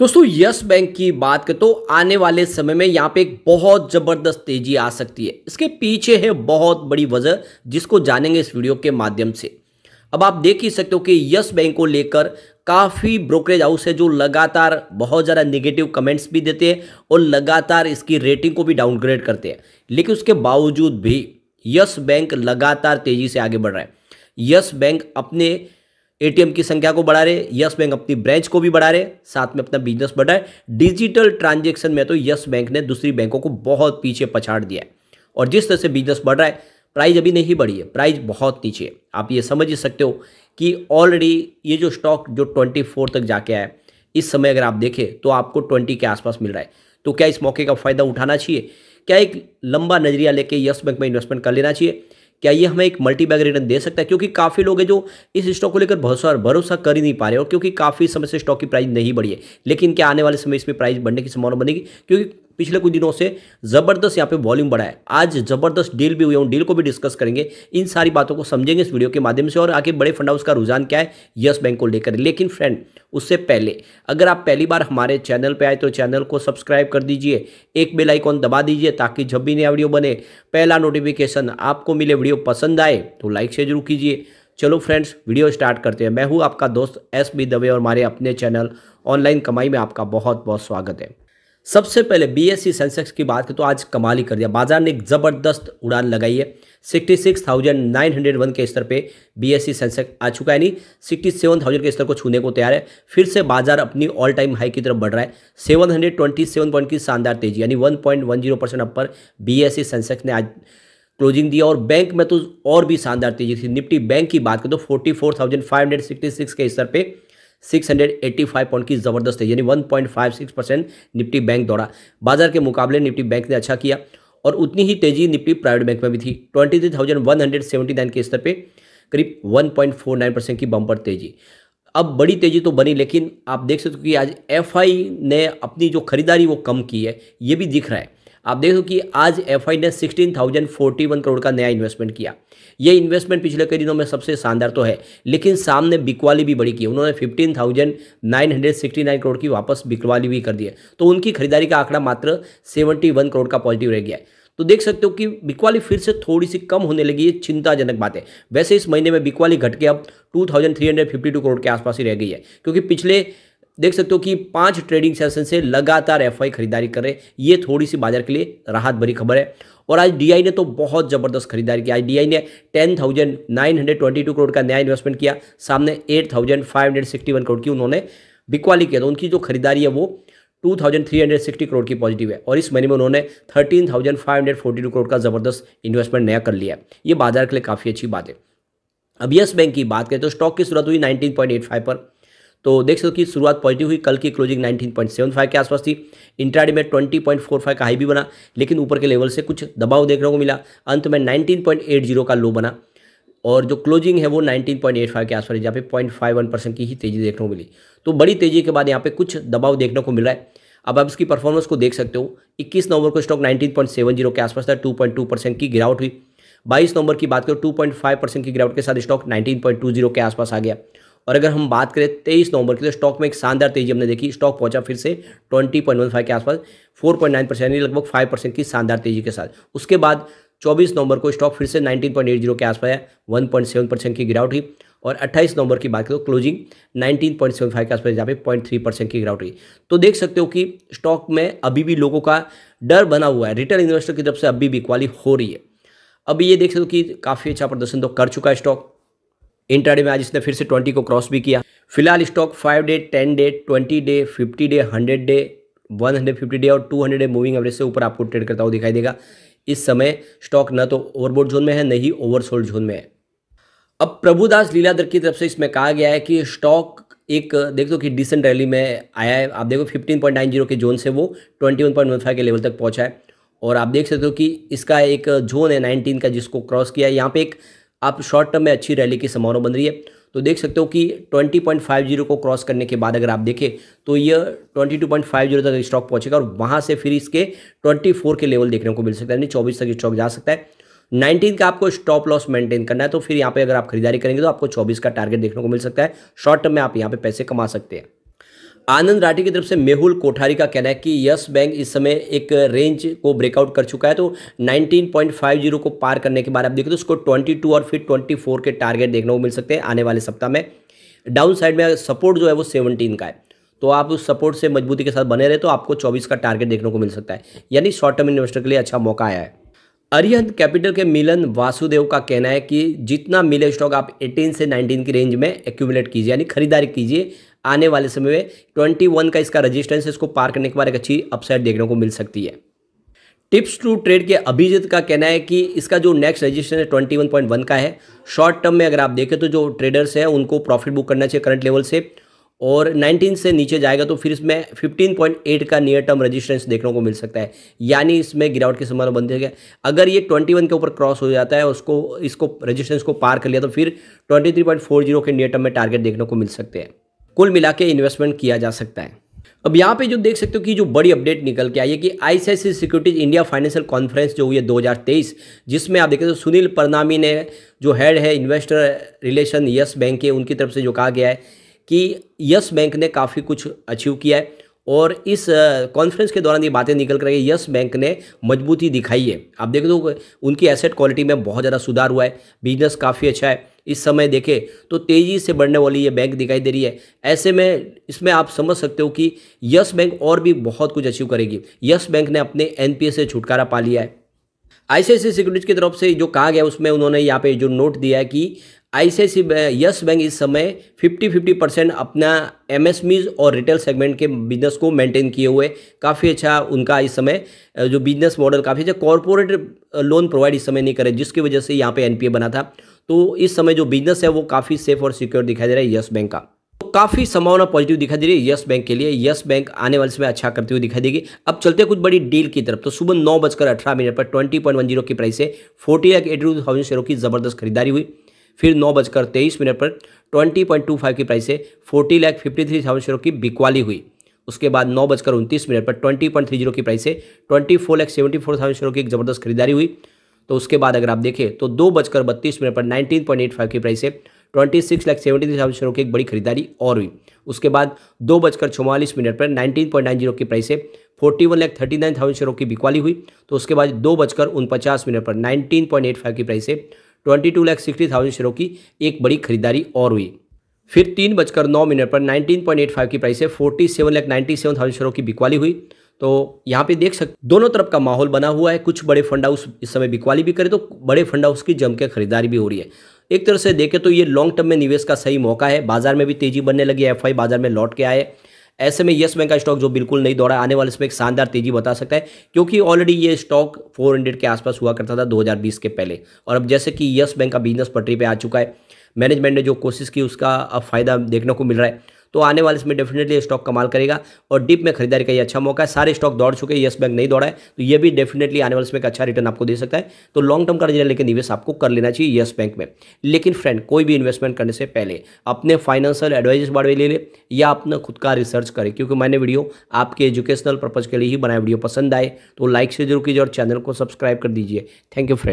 दोस्तों yes bank की बात करें तो आने वाले समय में यहाँ पे एक बहुत ज़बरदस्त तेजी आ सकती है इसके पीछे है बहुत बड़ी वजह जिसको जानेंगे इस वीडियो के माध्यम से अब आप देख ही सकते हो कि यस बैंक को लेकर काफ़ी ब्रोकरेज हाउस है जो लगातार बहुत ज़्यादा नेगेटिव कमेंट्स भी देते हैं और लगातार इसकी रेटिंग को भी डाउनग्रेड करते हैं लेकिन उसके बावजूद भी यस बैंक लगातार तेज़ी से आगे बढ़ रहा है यस बैंक अपने एटीएम की संख्या को बढ़ा रहे यस बैंक अपनी ब्रांच को भी बढ़ा रहे साथ में अपना बिजनेस बढ़ाए डिजिटल ट्रांजेक्शन में तो यस बैंक ने दूसरी बैंकों को बहुत पीछे पछाड़ दिया है और जिस तरह से बिजनेस बढ़ रहा है प्राइस अभी नहीं बढ़ी है प्राइस बहुत नीचे है आप ये समझ ही सकते हो कि ऑलरेडी ये जो स्टॉक जो ट्वेंटी फोर तक जाके आया इस समय अगर आप देखें तो आपको ट्वेंटी के आसपास मिल रहा है तो क्या इस मौके का फ़ायदा उठाना चाहिए क्या एक लंबा नज़रिया लेके यस बैंक में इन्वेस्टमेंट कर लेना चाहिए क्या ये हमें एक मल्टी बैग रिटर्न दे सकता है क्योंकि काफ़ी लोग हैं जो इस स्टॉक को लेकर भरोसा भरोसा कर ही नहीं पा रहे और क्योंकि काफ़ी समय से स्टॉक की प्राइस नहीं बढ़ी है लेकिन क्या आने वाले समय इसमें प्राइस बढ़ने की संभावना बनेगी क्योंकि पिछले कुछ दिनों से ज़बरदस्त यहाँ पे वॉल्यूम बढ़ा है आज ज़बरदस्त डील भी हुई है उन डील को भी डिस्कस करेंगे इन सारी बातों को समझेंगे इस वीडियो के माध्यम से और आगे बड़े फंड हाउस का रुझान क्या है यस बैंक को लेकर लेकिन फ्रेंड उससे पहले अगर आप पहली बार हमारे चैनल पर आए तो चैनल को सब्सक्राइब कर दीजिए एक बेल आइकॉन दबा दीजिए ताकि जब भी नया वीडियो बने पहला नोटिफिकेशन आपको मिले वीडियो पसंद आए तो लाइक से जरूर कीजिए चलो फ्रेंड्स वीडियो स्टार्ट करते हैं मैं हूं आपका दोस्त एस बी दवे और हमारे अपने चैनल ऑनलाइन कमाई में आपका बहुत बहुत स्वागत है सबसे पहले बीएससी सेंसेक्स की बात करें तो आज कमाल ही कर दिया बाजार ने एक ज़बरदस्त उड़ान लगाई है sixty six thousand nine hundred one के स्तर पे बीएससी सेंसेक्स आ चुका है नहीं थाउजेंड के स्तर को छूने को तैयार है फिर से बाजार अपनी ऑल टाइम हाई की तरफ बढ़ रहा है seven hundred twenty seven point की शानदार तेजी यानी one one point zero percent B S C Sensex ने आज क्लोजिंग दिया और बैंक में तो और भी शानदार तेजी थी निफ्टी बैंक की बात करें तो forty four thousand five hundred sixty six के स्तर पर 685 पॉइंट की ज़बरदस्त है यानी 1.56 परसेंट निफ्टी बैंक दौड़ा बाजार के मुकाबले निफ्टी बैंक ने अच्छा किया और उतनी ही तेजी निफ्टी प्राइवेट बैंक में भी थी 23,179 के स्तर पे करीब 1.49 परसेंट की बंपर तेजी अब बड़ी तेजी तो बनी लेकिन आप देख सकते हो कि आज एफ ने अपनी जो खरीदारी वो कम की है ये भी दिख रहा है आप देखो कि आज एफ ने sixteen thousand forty one crore का नया इन्वेस्टमेंट किया ये इन्वेस्टमेंट पिछले कई दिनों में सबसे शानदार तो है लेकिन सामने बिकवाली भी बड़ी की उन्होंने fifteen thousand nine hundred sixty nine crore की वापस बिकवाली भी कर दी है तो उनकी खरीदारी का आंकड़ा मात्र सेवेंटी वन करोड़ का पॉजिटिव रह गया है तो देख सकते हो कि बिकवाली फिर से थोड़ी सी कम होने लगी ये चिंताजनक बात है वैसे इस महीने में बिकवाली घट के अब टू करोड़ के आसपास ही रह गई है क्योंकि पिछले देख सकते हो कि पांच ट्रेडिंग सेशन से लगातार एफ खरीदारी कर रहे हैं ये थोड़ी सी बाजार के लिए राहत भरी खबर है और आज डीआई ने तो बहुत जबरदस्त खरीदारी की आज डीआई ने ten thousand nine hundred twenty two crore का नया इन्वेस्टमेंट किया सामने eight thousand five hundred sixty one crore की उन्होंने बिकवाली किया तो उनकी जो खरीदारी है वो 2,360 करोड़ की पॉजिटिव है और इस महीने में उन्होंने 13,542 करोड़ का ज़बरदस्त इन्वेस्टमेंट नया कर लिया है ये बाजार के लिए काफ़ी अच्छी बात है अब यस बैंक की बात करें तो स्टॉक की शुरुआत हुई फाइव पर तो देख सकते हो कि शुरुआत पॉजिटिव हुई कल की क्लोजिंग 19.75 के आसपास थी इंट्राडे में 20.45 का हाई भी बना लेकिन ऊपर के लेवल से कुछ दबाव देखने को मिला अंत में 19.80 का लो बना और जो क्लोजिंग है वो 19.85 के आसपास जहाँ पे 0.51 परसेंट की ही तेज़ी देखने को मिली तो बड़ी तेज़ी के बाद यहाँ पे कुछ दबाव देखने को मिल रहा है अब आप इसकी परफॉर्मेंस को देख सकते हो इक्कीस नवंबर को स्टॉक जीरो के आसपास था टू परसेंट की गिरावट हुई बाईस नवंबर की बात करो 2.5 परसेंट की गिरावट के साथ स्टॉक 19.20 के आसपास आ गया और अगर हम बात करें तेईस नवंबर की तो स्टॉक में एक शानदार तेजी हमने देखी स्टॉक पहुंचा फिर से ट्वेंटी पॉइंट वन फाइव के आसपास फोर पॉइंट नाइन परसेंट यानी लगभग फाइव परसेंट की शानदार तेजी के साथ उसके बाद चौबीस नवंबर को स्टॉक फिर से नाइनटीन पॉइंट एट जीरो के आसपास है वन पॉइंट सेवन परसेंट की गिरावट हुई और 28 नवंबर की बात करें तो क्लोजिंग 19.75 के आसपास जहाँ पे थ्री परसेंट की गिरावट हुई तो देख सकते हो कि स्टॉक में अभी भी लोगों का डर बना हुआ है रिटेल इन्वेस्टर की तरफ से अभी भी क्वाली हो रही है अभी ये देख सकते हो कि काफ़ी अच्छा प्रदर्शन तो कर चुका है स्टॉक इंटरडे में आज इसने फिर से ट्वेंटी को क्रॉस भी किया फिलहाल stock five day ten day twenty day fifty day hundred day one hundred fifty day और two hundred day moving average से ऊपर आपको ट्रेड करता हुआ दिखाई देगा इस समय स्टॉक न तो ओवरबोर्ड जोन में है न ही ओवरसोल्ड जोन में है अब प्रभुदास लीलाधर की तरफ से इसमें कहा गया है कि स्टॉक एक देख दो कि डिसेंट रैली में आया है आप देखो 15.90 के जोन से वो 21.15 के लेवल तक पहुंचा है और आप देख सकते हो कि इसका एक जोन है 19 का जिसको क्रॉस किया है यहाँ पे एक आप शॉर्ट टर्म में अच्छी रैली की संभावना बन रही है तो देख सकते हो कि 20.50 को क्रॉस करने के बाद अगर आप देखें तो ये 22.50 तक स्टॉक पहुंचेगा और वहां से फिर इसके 24 के लेवल देखने को मिल सकता है यानी 24 तक स्टॉक जा सकता है 19 का आपको स्टॉप लॉस मेंटेन करना है तो फिर यहाँ पे अगर आप खरीदारी करेंगे तो आपको 24 का टारगेट देखने को मिल सकता है शॉर्ट टर्म में आप यहाँ पे पैसे कमा सकते हैं आनंद राठी की तरफ से मेहुल कोठारी का कहना है कि यस बैंक इस समय एक रेंज को ब्रेकआउट कर चुका है तो 19.50 को पार करने के बाद आप देखें तो उसको 22 और फिर 24 के टारगेट देखने को मिल सकते हैं आने वाले सप्ताह में डाउन साइड में सपोर्ट जो है वो 17 का है तो आप उस सपोर्ट से मजबूती के साथ बने रहे तो आपको चौबीस का टारगेट देखने को मिल सकता है यानी शॉर्ट टर्म इन्वेस्टर के लिए अच्छा मौका आया है अरिहंत कैपिटल के मिलन वासुदेव का कहना है कि जितना मिले स्टॉक आप 18 से 19 की रेंज में एक्यूमुलेट कीजिए यानी खरीदारी कीजिए आने वाले समय में ट्वेंटी वन का इसका रजिस्टेंस इसको पार करने के बाद एक अच्छी अपसाइड देखने को मिल सकती है टिप्स टू ट्रेड के अभिजीत का कहना है कि इसका जो नेक्स्ट रजिस्ट्रेशन है ट्वेंटी वन पॉइंट वन का है शॉर्ट टर्म में अगर आप देखें तो जो ट्रेडर्स हैं उनको प्रॉफिट बुक करना चाहिए करंट लेवल से और 19 से नीचे जाएगा तो फिर इसमें 15.8 का नियर टर्म रजिस्टेंस देखने को मिल सकता है यानी इसमें गिरावट की संभावना बनती है अगर ये 21 के ऊपर क्रॉस हो जाता है उसको इसको रजिस्टेंस को पार कर लिया तो फिर 23.40 के नियर टर्म में टारगेट देखने को मिल सकते हैं कुल मिला के इन्वेस्टमेंट किया जा सकता है अब यहाँ पे जो देख सकते हो कि जो बड़ी अपडेट निकल के आई है कि ICIC securities India financial conference जो हुई है 2023 जिसमें आप देखें तो सुनील परनामी ने जो हेड है इन्वेस्टर रिलेशन यस बैंक के उनकी तरफ से जो कहा गया है कि यस बैंक ने काफ़ी कुछ अचीव किया है और इस कॉन्फ्रेंस के दौरान ये बातें निकल कर आई यस बैंक ने मजबूती दिखाई है आप देख दो उनकी एसेट क्वालिटी में बहुत ज़्यादा सुधार हुआ है बिजनेस काफ़ी अच्छा है इस समय देखें तो तेज़ी से बढ़ने वाली ये बैंक दिखाई दे रही है ऐसे में इसमें आप समझ सकते हो कि यस बैंक और भी बहुत कुछ अचीव करेगी यस बैंक ने अपने एनपीए से छुटकारा पा लिया है आईसीआईसी सिक्योरिटीज की तरफ से जो कहा गया उसमें उन्होंने यहाँ पे जो नोट दिया है कि आईसीआईसी यस बैंक इस समय 50 50 परसेंट अपना एमएसमीज और रिटेल सेगमेंट के बिजनेस को मेंटेन किए हुए काफ़ी अच्छा उनका इस समय जो बिजनेस मॉडल काफ़ी अच्छा कॉरपोरेट लोन प्रोवाइड इस समय नहीं करे जिसकी वजह से यहाँ पे एनपीए बना था तो इस समय जो बिजनेस है वो काफ़ी सेफ और सिक्योर दिखाई दे रहा है यस बैंक का तो काफ़ी संभावना पॉजिटिव दिखाई दे रही है यस बैंक के लिए यस बैंक आने वाले समय अच्छा करते हुए दिखाई देगी अब चलते हैं कुछ बड़ी डील की तरफ तो सुबह नौ बजकर अठारह मिनट पर ट्वेंटी पॉइंट वन जीरो की प्राइस से forty lakh eighty two thousand शेयरों की जबरदस्त खरीदारी हुई फिर नौ बजकर तेईस मिनट पर ट्वेंटी पॉइंट टू फाइव की प्राइस से forty lakh fifty three thousand शेयरों की बिकवाली हुई उसके बाद नौ बजकर उनतीस मिनट पर ट्वेंटी पॉइंट थ्री जीरो की प्राइस से twenty four lakh seventy four thousand शेयरों की जबरदस्त खरीदारी हुई तो उसके बाद अगर आप देखें तो दो बजकर बत्तीस मिनट पर नाइनटीन पॉइंट एट फाइव की प्राइस है twenty six lakh seventy three thousand की एक बड़ी खरीदारी और हुई उसके बाद दो बजकर चौवालीस मिनट पर नाइनटीन पॉइंट नाइन जीरो की प्राइस है forty one lakh thirty nine thousand शेयरों की बिकवाली हुई तो उसके बाद दो बजकर उनपचास मिनट पर नाइनटीन पॉइंट एट फाइव की प्राइस है twenty two lakh sixty thousand शेयरों की एक बड़ी खरीदारी और हुई फिर तीन बजकर नौ मिनट पर नाइनटीन पॉइंट एट फाइव की प्राइस है forty seven lakh ninety seven thousand शेयरों की बिकवाली हुई तो यहाँ पे देख सकते दोनों तरफ का माहौल बना हुआ है कुछ बड़े फंड हाउस इस समय बिकवाली भी करे तो बड़े फंड हाउस की जमकर खरीदारी भी हो रही है एक तरह से देखें तो ये लॉन्ग टर्म में निवेश का सही मौका है बाजार में भी तेजी बनने लगी है एफ बाजार में लौट के आए ऐसे में येस बैंक का स्टॉक जो बिल्कुल नहीं दौड़ा आने वाले इसमें एक शानदार तेजी बता सकता है क्योंकि ऑलरेडी ये स्टॉक 400 के आसपास हुआ करता था 2020 के पहले और अब जैसे कि येस बैंक का बिजनेस पटरी पे आ चुका है मैनेजमेंट ने जो कोशिश की उसका अब फायदा देखने को मिल रहा है तो आने वाले इसमें डेफिनेटली स्टॉक कमाल करेगा और डिप में खरीदारी का ये अच्छा मौका है सारे स्टॉक दौड़ चुके हैं येस बैंक नहीं दौड़ा है तो ये भी डेफिनेटली आने वाले इसमें एक अच्छा रिटर्न आपको दे सकता है तो लॉन्ग टर्म का लेकर निवेश आपको कर लेना चाहिए येस बैंक में लेकिन फ्रेंड कोई भी इन्वेस्टमेंट करने से पहले अपने फाइनेंशियल एडवाइजर बारे ले लें या अपना खुद का रिसर्च करें क्योंकि मैंने वीडियो आपके एजुकेशनल पर्पज़ के लिए ही बनाया वीडियो पसंद आए तो लाइक से जरूर कीजिए और चैनल को सब्सक्राइब कर दीजिए थैंक यू फ्रेंड